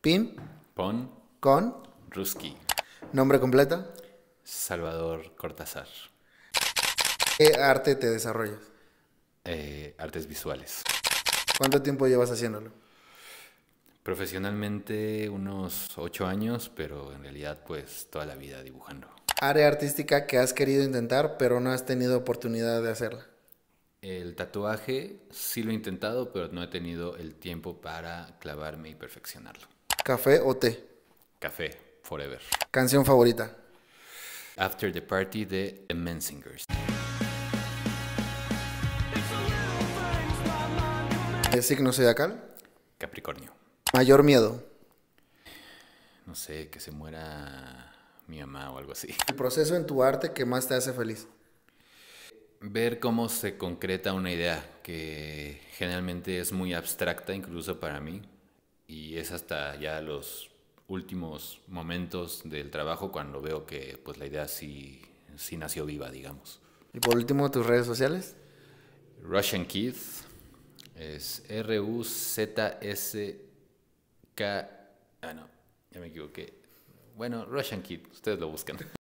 Pim. Pon. Con. Ruski. Nombre completo. Salvador Cortázar. ¿Qué arte te desarrollas? Eh, artes visuales. ¿Cuánto tiempo llevas haciéndolo? Profesionalmente unos ocho años, pero en realidad pues toda la vida dibujando. Área artística que has querido intentar, pero no has tenido oportunidad de hacerla. El tatuaje sí lo he intentado, pero no he tenido el tiempo para clavarme y perfeccionarlo. ¿Café o té? Café, forever. ¿Canción favorita? After the Party de The Singers. ¿Qué signo acá? Capricornio. ¿Mayor miedo? No sé, que se muera mi mamá o algo así. ¿El proceso en tu arte que más te hace feliz? ver cómo se concreta una idea que generalmente es muy abstracta incluso para mí y es hasta ya los últimos momentos del trabajo cuando veo que pues la idea sí, sí nació viva, digamos. Y por último, tus redes sociales. Russian Kid es R U Z S K Ah no, ya me equivoqué. Bueno, Russian Kid, ustedes lo buscan.